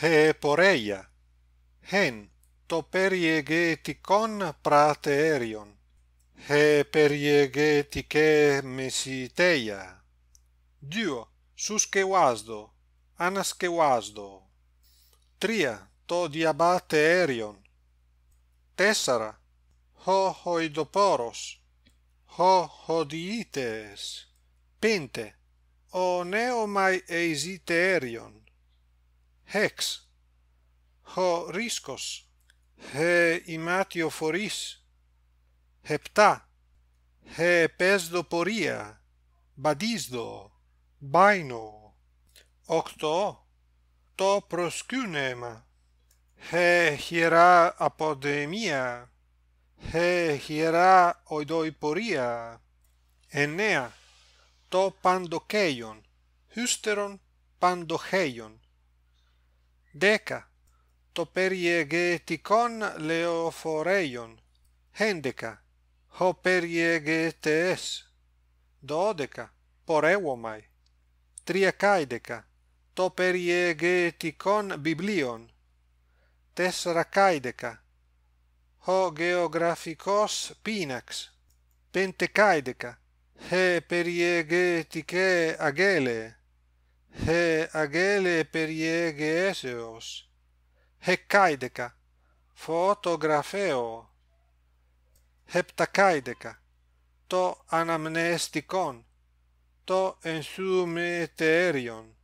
he poreia hen to periegetikon praterion he periegetike mesiteia duo susque wasdo anasque tria to diabate erion tessara ho hoidoporos ho hodites pente o neomai eisiterion hex ho riscos he imatio foris hepta he pesdo poria badisdo baino octo to proscunema he hiera apodemia he hiera oidoi poria Enea, to pandokeion hysteron pandokeion deca to periegetikon leoforeion hendeca ho periegetes dodeca por tria caideca to periegetikon biblion tessera caideca ho geographicos pinax pente caideca he periegetike agele he agele periege eseos he kaideka fotografeo heptakaideka to anamnestikon to ensumeterion